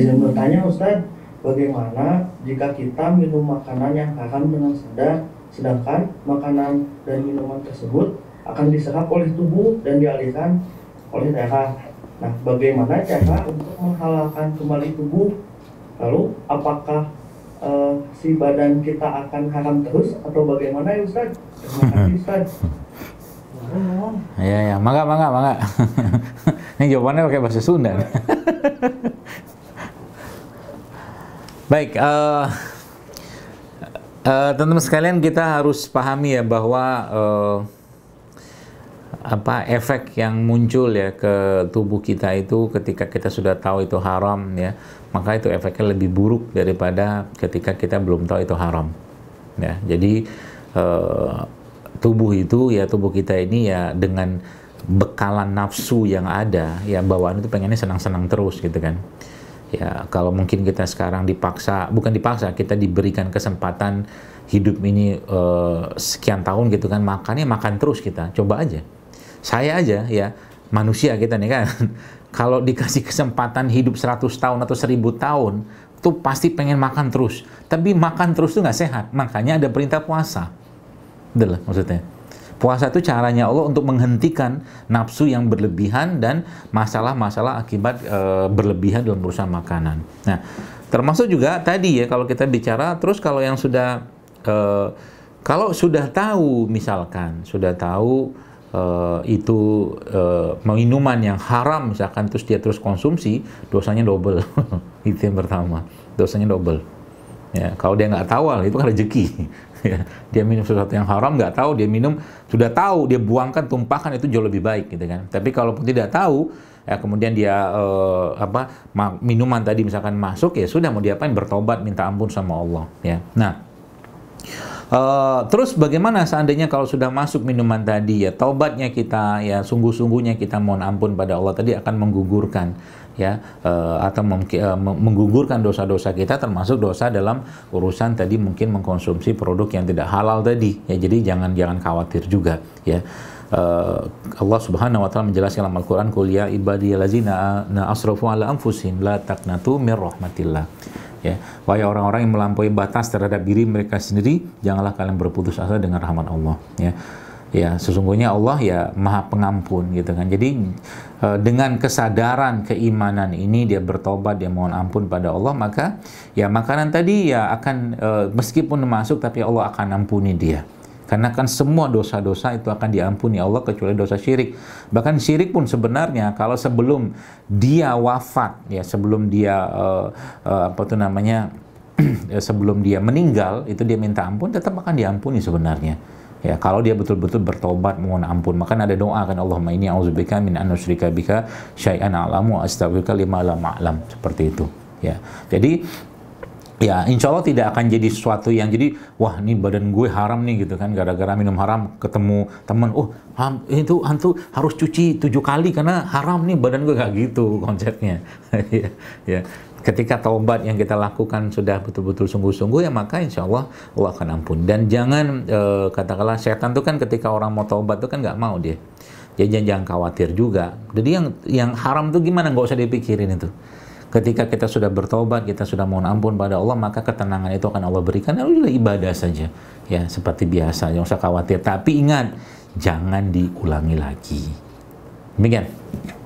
izin hmm. bertanya Ustaz, bagaimana jika kita minum makanan yang haram dengan sadar, sedangkan makanan dan minuman tersebut akan diserap oleh tubuh dan dialihkan oleh darah. Nah, bagaimana cara untuk menghalalkan kembali tubuh? Lalu, apakah uh, si badan kita akan haram terus atau bagaimana ya Ustaz? Terima kasih hmm. Ustaz. Ya ya, mangga mangga mangga. Ini jawabannya pakai bahasa Sunda. Baik, uh, uh, teman-teman sekalian kita harus pahami ya bahwa uh, apa efek yang muncul ya ke tubuh kita itu ketika kita sudah tahu itu haram ya, maka itu efeknya lebih buruk daripada ketika kita belum tahu itu haram. Ya, jadi uh, tubuh itu ya tubuh kita ini ya dengan bekalan nafsu yang ada ya bawaan itu pengennya senang-senang terus gitu kan ya kalau mungkin kita sekarang dipaksa bukan dipaksa kita diberikan kesempatan hidup ini uh, sekian tahun gitu kan makannya makan terus kita coba aja saya aja ya manusia kita nih kan kalau dikasih kesempatan hidup 100 tahun atau 1000 tahun tuh pasti pengen makan terus tapi makan terus tuh nggak sehat makanya ada perintah puasa itulah maksudnya Puasa itu caranya Allah untuk menghentikan nafsu yang berlebihan dan masalah-masalah akibat e, berlebihan dalam urusan makanan. Nah, termasuk juga tadi ya kalau kita bicara terus kalau yang sudah e, kalau sudah tahu misalkan sudah tahu e, itu e, minuman yang haram misalkan terus dia terus konsumsi dosanya double itu yang pertama dosanya double ya kalau dia nggak tawal itu kan rezeki Ya, dia minum sesuatu yang haram nggak tahu, dia minum sudah tahu, dia buangkan, tumpahkan itu jauh lebih baik gitu kan. Tapi kalaupun tidak tahu, ya kemudian dia eh, apa minuman tadi misalkan masuk ya sudah mau diapain bertobat minta ampun sama Allah ya. Nah, Uh, terus bagaimana seandainya kalau sudah masuk minuman tadi ya taubatnya kita ya sungguh-sungguhnya kita mohon ampun pada Allah tadi akan menggugurkan ya uh, uh, menggugurkan dosa-dosa kita termasuk dosa dalam urusan tadi mungkin mengkonsumsi produk yang tidak halal tadi ya jadi jangan jangan khawatir juga ya uh, Allah Subhanahu wa taala menjelaskan dalam Al-Qur'an kuliah ya ibadiyallazina asrafu ala anfusihim la taqnatu mir rahmatillah ya wahai orang-orang yang melampaui batas terhadap diri mereka sendiri janganlah kalian berputus asa dengan rahmat Allah ya ya sesungguhnya Allah ya maha pengampun gitu kan jadi e, dengan kesadaran keimanan ini dia bertobat dia mohon ampun pada Allah maka ya makanan tadi ya akan e, meskipun masuk tapi Allah akan ampuni dia karena kan semua dosa-dosa itu akan diampuni Allah kecuali dosa syirik. Bahkan syirik pun sebenarnya kalau sebelum dia wafat ya sebelum dia e, apa tuh namanya sebelum dia meninggal itu dia minta ampun tetap akan diampuni sebenarnya ya kalau dia betul-betul bertobat mohon ampun maka ada doa kan Allahumma ini auzubika min an usyrika bika syai'an a'lamu astaghfiruka lima lam a'lam seperti itu ya jadi ya insya Allah tidak akan jadi sesuatu yang jadi wah ini badan gue haram nih gitu kan gara-gara minum haram ketemu temen oh ham, itu hantu harus cuci tujuh kali karena haram nih badan gue gak gitu konsepnya ya, ya ketika taubat yang kita lakukan sudah betul-betul sungguh-sungguh ya maka insya Allah Allah akan ampun dan jangan e, katakanlah setan itu kan ketika orang mau taubat itu kan nggak mau dia jadi jangan, jangan khawatir juga jadi yang yang haram itu gimana nggak usah dipikirin itu ketika kita sudah bertobat kita sudah mohon ampun pada Allah maka ketenangan itu akan Allah berikan lalu juga ibadah saja ya seperti biasa jangan usah khawatir tapi ingat jangan diulangi lagi demikian